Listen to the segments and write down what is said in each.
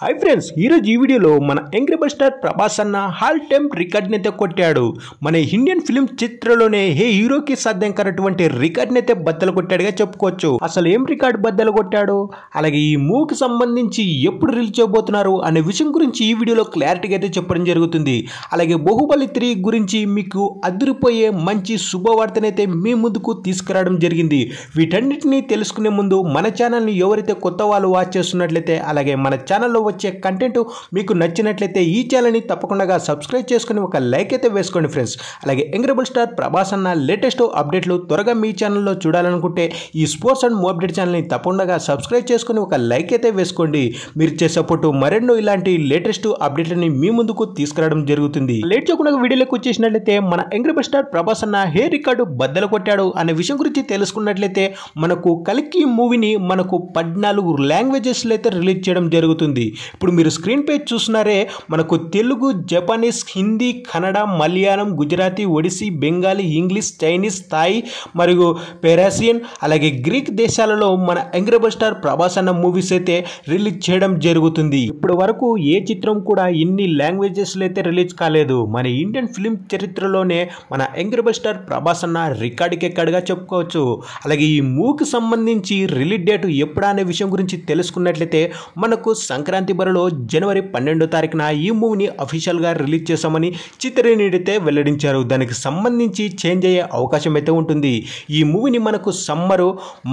hi friends ఈరోజు ఈ వీడియోలో మన ఎంగ్రీబల్ స్టార్ ప్రభాస్ అన్న హాల్ టైమ్ రికార్డ్నైతే కొట్టాడు మన ఇండియన్ ఫిల్మ్ చిత్రలోనే హే హీరోకి సాధ్యం కానటువంటి రికార్డ్నైతే బద్దలు కొట్టాడుగా చెప్పుకోవచ్చు అసలు ఏం రికార్డు బద్దలు కొట్టాడు అలాగే ఈ మూవీకి సంబంధించి ఎప్పుడు రిలీజ్ చేయబోతున్నారు అనే విషయం గురించి ఈ వీడియోలో క్లారిటీగా అయితే చెప్పడం జరుగుతుంది అలాగే బాహుబలి త్రీ గురించి మీకు అదిరిపోయే మంచి శుభవార్తనైతే మీ ముందుకు తీసుకురావడం జరిగింది వీటన్నిటిని తెలుసుకునే ముందు మన ఛానల్ని ఎవరైతే కొత్త వాళ్ళు వాచ్ చేస్తున్నట్లయితే అలాగే మన ఛానల్లో వచ్చే కంటెంట్ మీకు నచ్చినట్లయితే ఈ ఛానల్ని తప్పకుండా సబ్స్క్రైబ్ చేసుకుని ఒక లైక్ అయితే వేసుకోండి ఫ్రెండ్స్ అలాగే ఎంగ్రబుల్ స్టార్ ప్రభాస్ అన్న లేటెస్ట్ అప్డేట్లు త్వరగా మీ ఛానల్లో చూడాలనుకుంటే ఈ స్పోర్ట్స్ అండ్ మో అప్డేట్ ఛానల్ని తప్పకుండా సబ్స్క్రైబ్ చేసుకుని ఒక లైక్ అయితే వేసుకోండి మీరు ఇచ్చే సపోర్టు మరెన్నో ఇలాంటి లేటెస్ట్ అప్డేట్లని మీ ముందుకు తీసుకురావడం జరుగుతుంది లేట్ చేయకుండా వీడియోలోకి వచ్చేసినట్లయితే మన ఎంగ్రబుల్ స్టార్ ప్రభాస్ అన్న హెయిర్ రికార్డు బద్దలు కొట్టాడు అనే విషయం గురించి తెలుసుకున్నట్లయితే మనకు కలికి మూవీని మనకు పద్నాలుగు లాంగ్వేజెస్లో అయితే రిలీజ్ చేయడం జరుగుతుంది ఇప్పుడు మీరు స్క్రీన్ పేజ్ చూస్తున్నారే మనకు Telugu Japanese Hindi Kannada Malayalam Gujarati Odissi Bengali English Chinese Thai మరియు పెరాసియన్ అలాగే గ్రీక్ దేశాలలో మన యంగ్రబల్ స్టార్ ప్రభాస్ అన్న మూవీస్ అయితే రిలీజ్ చేయడం జరుగుతుంది ఇప్పటి వరకు ఏ చిత్రం కూడా ఇన్ని లాంగ్వేజెస్లో అయితే రిలీజ్ కాలేదు మన ఇండియన్ ఫిలిం చరిత్రలోనే మన యంగ్రబల్ స్టార్ ప్రభాస్ అన్న రికార్డుకి ఎక్కడగా చెప్పుకోవచ్చు అలాగే ఈ మూవీకి సంబంధించి రిలీజ్ డేట్ ఎప్పుడా అనే విషయం గురించి తెలుసుకున్నట్లయితే మనకు సంక్రాంతి సంక్రాంతి బరిలో జనవరి పన్నెండో తారీఖున ఈ మూవీని అఫీషియల్గా రిలీజ్ చేశామని చిత్రనీడితే వెల్లడించారు దానికి సంబంధించి చేంజ్ అయ్యే అవకాశం అయితే ఉంటుంది ఈ మూవీని మనకు సమ్మరు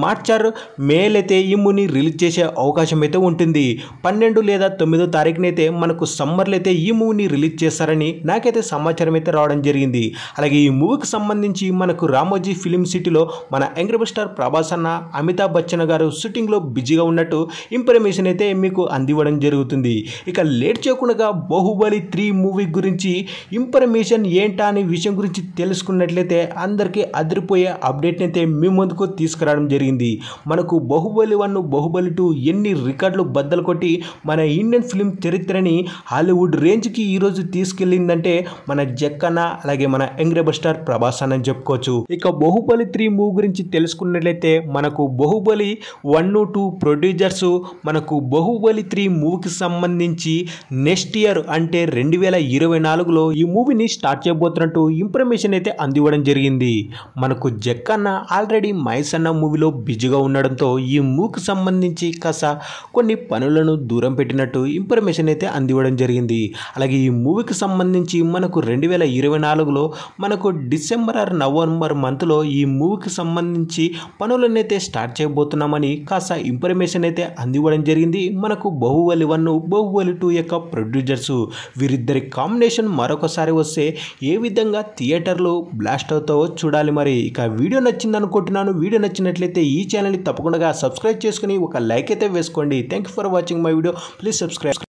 మార్చర్ మేలైతే ఈ మూవీని రిలీజ్ చేసే అవకాశం అయితే ఉంటుంది పన్నెండు లేదా తొమ్మిదో తారీఖునైతే మనకు సమ్మర్లు అయితే ఈ మూవీని రిలీజ్ చేస్తారని నాకైతే సమాచారం అయితే రావడం జరిగింది అలాగే ఈ మూవీకి సంబంధించి మనకు రామోజీ ఫిలిం సిటీలో మన యంగ్రబుల్ స్టార్ ప్రభాస్ అన్న అమితాబ్ బచ్చన్ గారు షూటింగ్లో బిజీగా ఉన్నట్టు ఇన్ఫర్మేషన్ అయితే మీకు అందివ్వడం జరుగుతుంది ఇక లేట్ చేయకుండా బాహుబలి త్రీ మూవీ గురించి ఇన్ఫర్మేషన్ ఏంటా అనే విషయం గురించి తెలుసుకున్నట్లయితే అందరికీ అదిరిపోయే అప్డేట్ని అయితే మీ ముందుకు తీసుకురావడం జరిగింది మనకు బాహుబలి వన్ బాహుబలి టూ ఎన్ని రికార్డులు బద్దలు కొట్టి మన ఇండియన్ ఫిలిం చరిత్రని హాలీవుడ్ రేంజ్కి ఈరోజు తీసుకెళ్ళిందంటే మన జక్కన్న అలాగే మన యంగ్రేబర్ స్టార్ ప్రభాస్ అని చెప్పుకోవచ్చు ఇక బాహుబలి త్రీ మూవీ గురించి తెలుసుకున్నట్లయితే మనకు బాహుబలి వన్ టూ ప్రొడ్యూసర్స్ మనకు బాహుబలి త్రీ మూవీ మూవీకి సంబంధించి నెక్స్ట్ ఇయర్ అంటే రెండు వేల ఇరవై నాలుగులో ఈ మూవీని స్టార్ట్ చేయబోతున్నట్టు ఇన్ఫర్మేషన్ అయితే అందివ్వడం జరిగింది మనకు జక్కన్న ఆల్రెడీ మైసన్న మూవీలో బిజీగా ఉండడంతో ఈ మూవీకి సంబంధించి కాస్త కొన్ని పనులను దూరం పెట్టినట్టు ఇన్ఫర్మేషన్ అయితే అందివ్వడం జరిగింది అలాగే ఈ మూవీకి సంబంధించి మనకు రెండు వేల ఇరవై నాలుగులో మనకు డిసెంబర్ ఆర్ నవంబర్ మంత్లో ఈ మూవీకి సంబంధించి అయితే స్టార్ట్ చేయబోతున్నామని కాస్త ఇన్ఫర్మేషన్ అయితే అందివ్వడం జరిగింది మనకు బాహుబలి బాహుబలి వన్ బాహుబలి టూ యొక్క ప్రొడ్యూసర్స్ వీరిద్దరి కాంబినేషన్ మరొకసారి వస్తే ఏ విధంగా థియేటర్లో బ్లాస్ట్ అవుతావో చూడాలి మరి ఇక వీడియో నచ్చింది అనుకుంటున్నాను వీడియో నచ్చినట్లయితే ఈ ఛానల్ని తప్పకుండా సబ్స్క్రైబ్ చేసుకుని ఒక లైక్ అయితే వేసుకోండి thank you for watching my video please subscribe